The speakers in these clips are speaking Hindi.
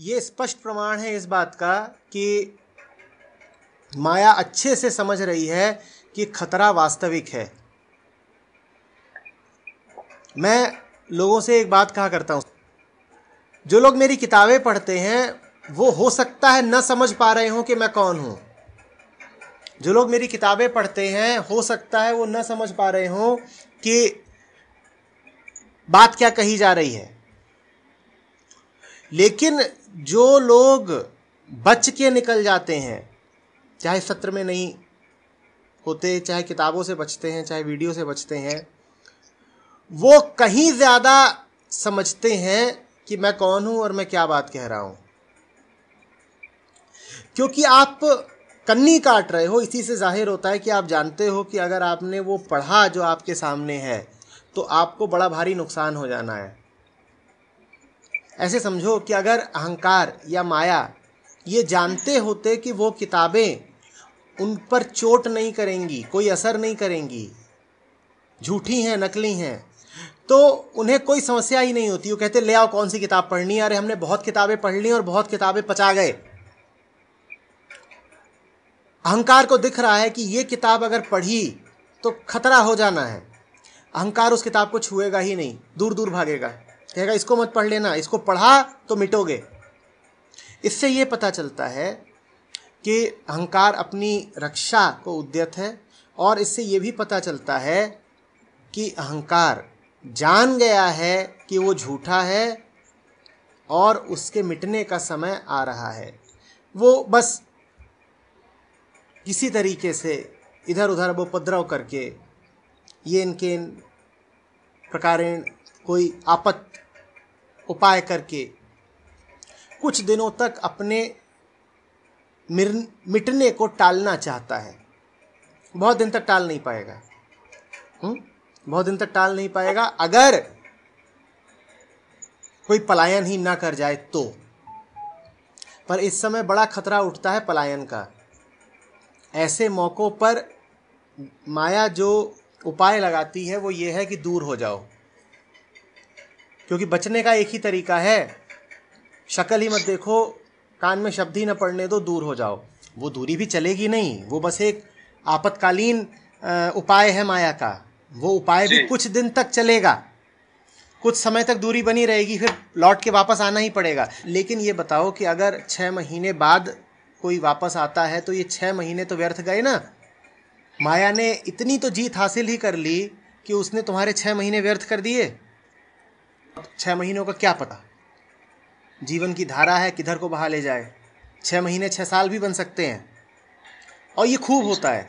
ये स्पष्ट प्रमाण है इस बात का कि माया अच्छे से समझ रही है कि खतरा वास्तविक है मैं लोगों से एक बात कहा करता हूँ जो लोग मेरी किताबें पढ़ते हैं वो हो सकता है न समझ पा रहे हों कि मैं कौन हूँ जो लोग मेरी किताबें पढ़ते हैं हो सकता है वो न समझ पा रहे हों कि बात क्या कही जा रही है लेकिन जो लोग बच के निकल जाते हैं चाहे सत्र में नहीं होते चाहे किताबों से बचते हैं चाहे वीडियो से बचते हैं वो कहीं ज़्यादा समझते हैं कि मैं कौन हूँ और मैं क्या बात कह रहा हूँ क्योंकि आप कन्नी काट रहे हो इसी से जाहिर होता है कि आप जानते हो कि अगर आपने वो पढ़ा जो आपके सामने है तो आपको बड़ा भारी नुकसान हो जाना है ऐसे समझो कि अगर अहंकार या माया ये जानते होते कि वो किताबें उन पर चोट नहीं करेंगी कोई असर नहीं करेंगी झूठी हैं नकली हैं तो उन्हें कोई समस्या ही नहीं होती वो कहते ले आओ कौन सी किताब पढ़नी है अरे हमने बहुत किताबें पढ़ ली और बहुत किताबें पचा गए अहंकार को दिख रहा है कि ये किताब अगर पढ़ी तो खतरा हो जाना है अहंकार उस किताब को छुएगा ही नहीं दूर दूर भागेगा कहेगा इसको मत पढ़ लेना इसको पढ़ा तो मिटोगे इससे ये पता चलता है कि अहंकार अपनी रक्षा को उद्यत है और इससे ये भी पता चलता है कि अहंकार जान गया है कि वो झूठा है और उसके मिटने का समय आ रहा है वो बस किसी तरीके से इधर उधर वो उपद्रव करके ये इनके इन प्रकार कोई आपत उपाय करके कुछ दिनों तक अपने मिटने को टालना चाहता है बहुत दिन तक टाल नहीं पाएगा हुँ? बहुत दिन तक टाल नहीं पाएगा अगर कोई पलायन ही ना कर जाए तो पर इस समय बड़ा खतरा उठता है पलायन का ऐसे मौक़ों पर माया जो उपाय लगाती है वो ये है कि दूर हो जाओ क्योंकि बचने का एक ही तरीका है शक्ल ही मत देखो कान में शब्द ही न पड़ने दो दूर हो जाओ वो दूरी भी चलेगी नहीं वो बस एक आपत्कालीन उपाय है माया का वो उपाय भी कुछ दिन तक चलेगा कुछ समय तक दूरी बनी रहेगी फिर लौट के वापस आना ही पड़ेगा लेकिन ये बताओ कि अगर छः महीने बाद कोई वापस आता है तो ये छः महीने तो व्यर्थ गए ना माया ने इतनी तो जीत हासिल ही कर ली कि उसने तुम्हारे छः महीने व्यर्थ कर दिए छः महीनों का क्या पता जीवन की धारा है किधर को बहा ले जाए छः महीने छः साल भी बन सकते हैं और ये खूब होता है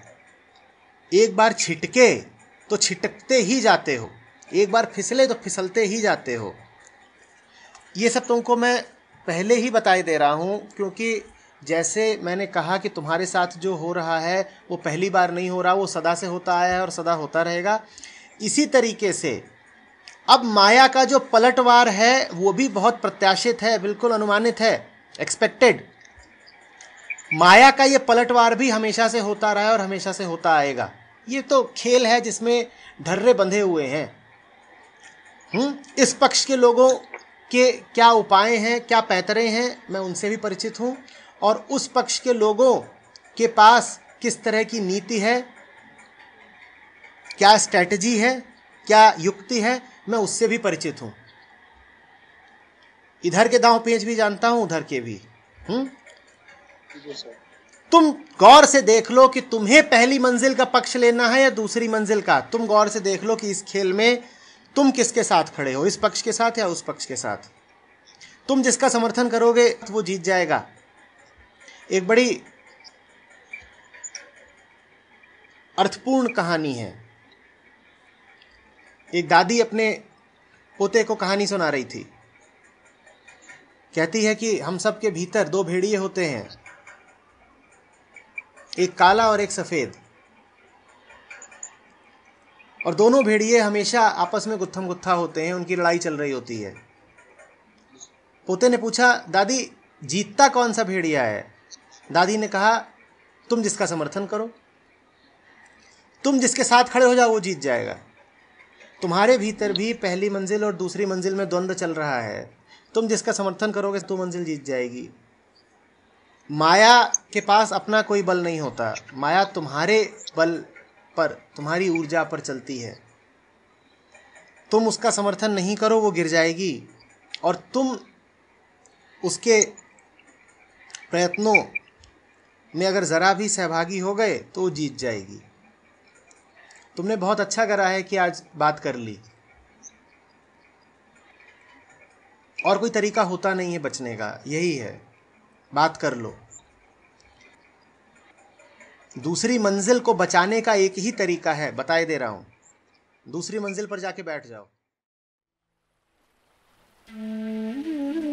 एक बार छिटके तो छिटकते ही जाते हो एक बार फिसले तो फिसलते ही जाते हो ये सब तुमको मैं पहले ही बताई दे रहा हूँ क्योंकि जैसे मैंने कहा कि तुम्हारे साथ जो हो रहा है वो पहली बार नहीं हो रहा वो सदा से होता आया है और सदा होता रहेगा इसी तरीके से अब माया का जो पलटवार है वो भी बहुत प्रत्याशित है बिल्कुल अनुमानित है एक्सपेक्टेड माया का ये पलटवार भी हमेशा से होता रहा है और हमेशा से होता आएगा ये तो खेल है जिसमें ढर्रे बंधे हुए हैं हम्म इस पक्ष के लोगों के क्या उपाय हैं क्या पैतरे हैं मैं उनसे भी परिचित हूँ और उस पक्ष के लोगों के पास किस तरह की नीति है क्या स्ट्रैटेजी है क्या युक्ति है मैं उससे भी परिचित हूँ इधर के दांव पेंच भी जानता हूँ उधर के भी हम्म तुम गौर से देख लो कि तुम्हें पहली मंजिल का पक्ष लेना है या दूसरी मंजिल का तुम गौर से देख लो कि इस खेल में तुम किसके साथ खड़े हो इस पक्ष के साथ या उस पक्ष के साथ तुम जिसका समर्थन करोगे तो वो जीत जाएगा एक बड़ी अर्थपूर्ण कहानी है एक दादी अपने पोते को कहानी सुना रही थी कहती है कि हम सब के भीतर दो भेड़िए होते हैं एक काला और एक सफ़ेद और दोनों भेड़िए हमेशा आपस में गुत्थम गुत्था होते हैं उनकी लड़ाई चल रही होती है पोते ने पूछा दादी जीतता कौन सा भेड़िया है दादी ने कहा तुम जिसका समर्थन करो तुम जिसके साथ खड़े हो जाओ वो जीत जाएगा तुम्हारे भीतर भी पहली मंजिल और दूसरी मंजिल में द्वंद्व चल रहा है तुम जिसका समर्थन करोगे तो मंजिल जीत जाएगी माया के पास अपना कोई बल नहीं होता माया तुम्हारे बल पर तुम्हारी ऊर्जा पर चलती है तुम उसका समर्थन नहीं करो वो गिर जाएगी और तुम उसके प्रयत्नों में अगर ज़रा भी सहभागी हो गए तो वो जीत जाएगी तुमने बहुत अच्छा करा है कि आज बात कर ली और कोई तरीका होता नहीं है बचने का यही है बात कर लो दूसरी मंजिल को बचाने का एक ही तरीका है बताए दे रहा हूं दूसरी मंजिल पर जाके बैठ जाओ